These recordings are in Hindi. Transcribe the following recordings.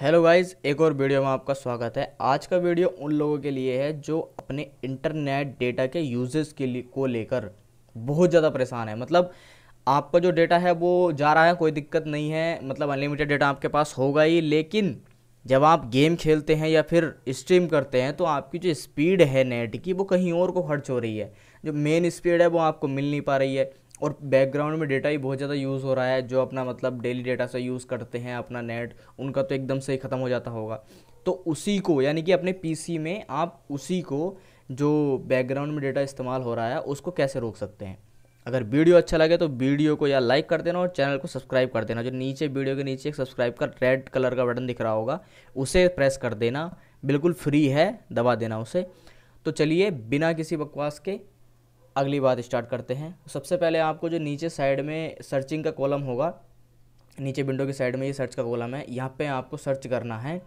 हेलो गाइस एक और वीडियो में आपका स्वागत है आज का वीडियो उन लोगों के लिए है जो अपने इंटरनेट डेटा के यूजेस के लिए को लेकर बहुत ज़्यादा परेशान है मतलब आपका जो डेटा है वो जा रहा है कोई दिक्कत नहीं है मतलब अनलिमिटेड डेटा आपके पास होगा ही लेकिन जब आप गेम खेलते हैं या फिर स्ट्रीम करते हैं तो आपकी जो स्पीड है नेट की वो कहीं और को खर्च हो रही है जो मेन स्पीड है वो आपको मिल नहीं पा रही है और बैकग्राउंड में डेटा ही बहुत ज़्यादा यूज़ हो रहा है जो अपना मतलब डेली डेटा से यूज़ करते हैं अपना नेट उनका तो एकदम से ही ख़त्म हो जाता होगा तो उसी को यानी कि अपने पीसी में आप उसी को जो बैकग्राउंड में डेटा इस्तेमाल हो रहा है उसको कैसे रोक सकते हैं अगर वीडियो अच्छा लगे तो वीडियो को या लाइक कर देना और चैनल को सब्सक्राइब कर देना जो नीचे वीडियो के नीचे एक सब्सक्राइब का रेड कलर का बटन दिख रहा होगा उसे प्रेस कर देना बिल्कुल फ्री है दबा देना उसे तो चलिए बिना किसी बकवास के अगली बात स्टार्ट करते हैं सबसे पहले आपको जो नीचे साइड में सर्चिंग का कॉलम होगा नीचे विंडो की साइड में ये सर्च का कॉलम है यहाँ पे आपको सर्च करना है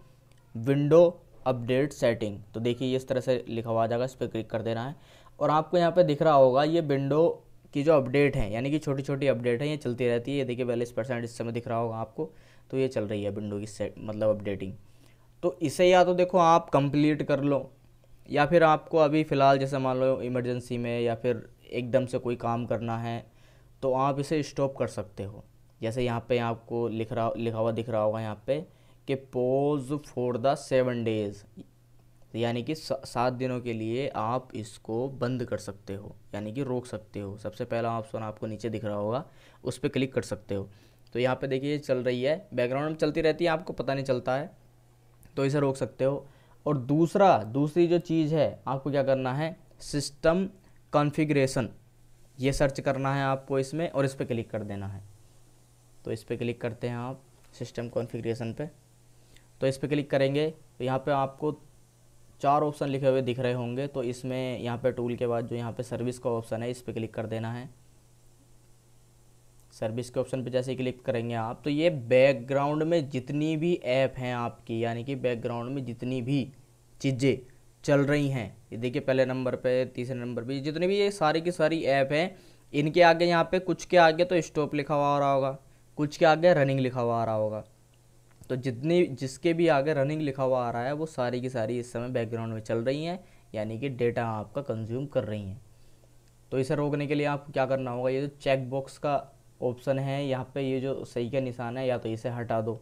विंडो अपडेट सेटिंग तो देखिए इस तरह से लिखा हुआ आ जाएगा इस पर क्लिक कर देना है और आपको यहाँ पे दिख रहा होगा ये विंडो की जो अपडेट है यानी कि छोटी छोटी अपडेट है ये चलती रहती है ये देखिए बयालीस परसेंट इस समय दिख रहा होगा आपको तो ये चल रही है विंडो की मतलब अपडेटिंग तो इसे या तो देखो आप कंप्लीट कर लो या फिर आपको अभी फ़िलहाल जैसे मान लो इमरजेंसी में या फिर एकदम से कोई काम करना है तो आप इसे स्टॉप कर सकते हो जैसे यहाँ पे आपको लिख रहा लिखा हुआ दिख रहा होगा यहाँ पे कि pause for the seven days यानी कि सात दिनों के लिए आप इसको बंद कर सकते हो यानी कि रोक सकते हो सबसे पहला ऑप्शन आपको नीचे दिख रहा होगा उस पर क्लिक कर सकते हो तो यहाँ पे देखिए चल रही है बैकग्राउंड में चलती रहती है आपको पता नहीं चलता है तो इसे रोक सकते हो और दूसरा दूसरी जो चीज़ है आपको क्या करना है सिस्टम कॉन्फ़िगरेशन ये सर्च करना है आपको इसमें और इस पर क्लिक कर देना है तो इस पर क्लिक करते हैं आप सिस्टम कॉन्फ़िगरेशन पे तो इस पर क्लिक करेंगे तो यहाँ पे आपको चार ऑप्शन लिखे हुए दिख रहे होंगे तो इसमें यहाँ पे टूल के बाद जो यहाँ पे सर्विस का ऑप्शन है इस पर क्लिक कर देना है सर्विस के ऑप्शन पे जैसे क्लिक करेंगे आप तो ये बैकग्राउंड में जितनी भी ऐप हैं आपकी यानी कि बैकग्राउंड में जितनी भी चीज़ें चल रही हैं ये देखिए पहले नंबर पे तीसरे नंबर पे जितनी भी ये सारी की सारी ऐप हैं इनके आगे यहाँ पे कुछ के आगे तो स्टॉप लिखा हुआ आ रहा होगा कुछ के आगे रनिंग लिखा हुआ आ रहा होगा तो जितनी जिसके भी आगे रनिंग लिखा हुआ आ रहा है वो सारी की सारी इस समय बैकग्राउंड में चल रही हैं यानी कि डेटा आपका कंज्यूम कर रही हैं तो इसे रोकने के लिए आपको क्या करना होगा ये जो चेक बॉक्स का ऑप्शन है यहाँ पे ये जो सही का निशान है या तो इसे हटा दो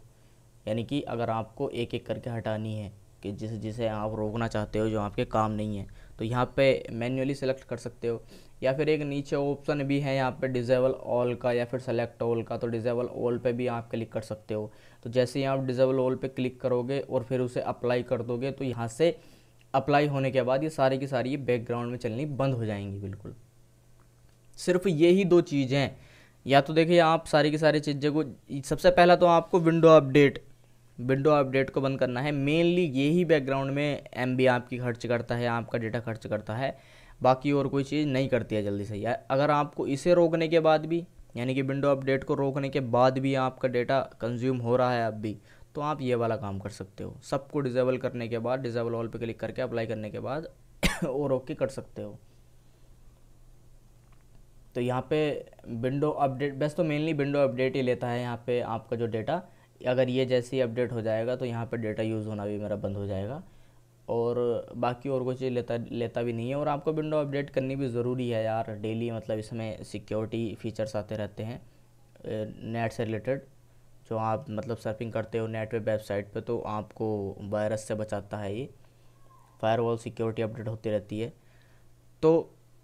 यानी कि अगर आपको एक एक करके हटानी है कि जिस जिसे आप रोकना चाहते हो जो आपके काम नहीं है तो यहाँ पे मैन्युअली सेलेक्ट कर सकते हो या फिर एक नीचे ऑप्शन भी है यहाँ पे डिजेबल ऑल का या फिर सेलेक्ट ऑल का तो डिजेबल ऑल पे भी आप क्लिक कर सकते हो तो जैसे ही आप डिजेबल ऑल पे क्लिक करोगे और फिर उसे अप्लाई कर दोगे तो यहाँ से अप्लाई होने के बाद ये सारी की सारी बैकग्राउंड में चलनी बंद हो जाएंगी बिल्कुल सिर्फ ये ही दो चीज़ें या तो देखिए आप सारी की सारी चीज़ें को सबसे पहला तो आपको विंडो अपडेट विंडो अपडेट को बंद करना है मेनली यही बैकग्राउंड में एम आपकी खर्च करता है आपका डेटा खर्च करता है बाकी और कोई चीज़ नहीं करती है जल्दी से अगर आपको इसे रोकने के बाद भी यानी कि विंडो अपडेट को रोकने के बाद भी आपका डेटा कंज्यूम हो रहा है अब भी तो आप ये वाला काम कर सकते हो सबको डिजेबल करने के बाद डिजेबल ऑल पे क्लिक करके अप्लाई करने के बाद और ओके कर सकते हो तो यहाँ पे विंडो अपडेट बस तो मेनली विंडो अपडेट ही लेता है यहाँ पे आपका जो डेटा अगर ये जैसे ही अपडेट हो जाएगा तो यहाँ पे डेटा यूज़ होना भी मेरा बंद हो जाएगा और बाकी और कोई चीज़ लेता लेता भी नहीं है और आपको विंडो अपडेट करनी भी ज़रूरी है यार डेली मतलब इसमें सिक्योरिटी फ़ीचर्स आते रहते हैं नेट से रिलेटेड जो आप मतलब सर्फिंग करते हो नेट पे वेबसाइट पे तो आपको वायरस से बचाता है ये फायरवॉल सिक्योरिटी अपडेट होती रहती है तो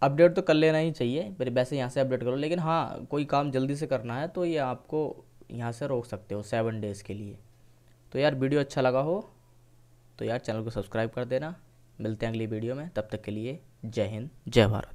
अपडेट तो कर लेना ही चाहिए मेरे वैसे यहाँ से अपडेट करो लेकिन हाँ कोई काम जल्दी से करना है तो ये आपको यहाँ से रोक सकते हो सेवन डेज़ के लिए तो यार वीडियो अच्छा लगा हो तो यार चैनल को सब्सक्राइब कर देना मिलते हैं अगली वीडियो में तब तक के लिए जय हिंद जय भारत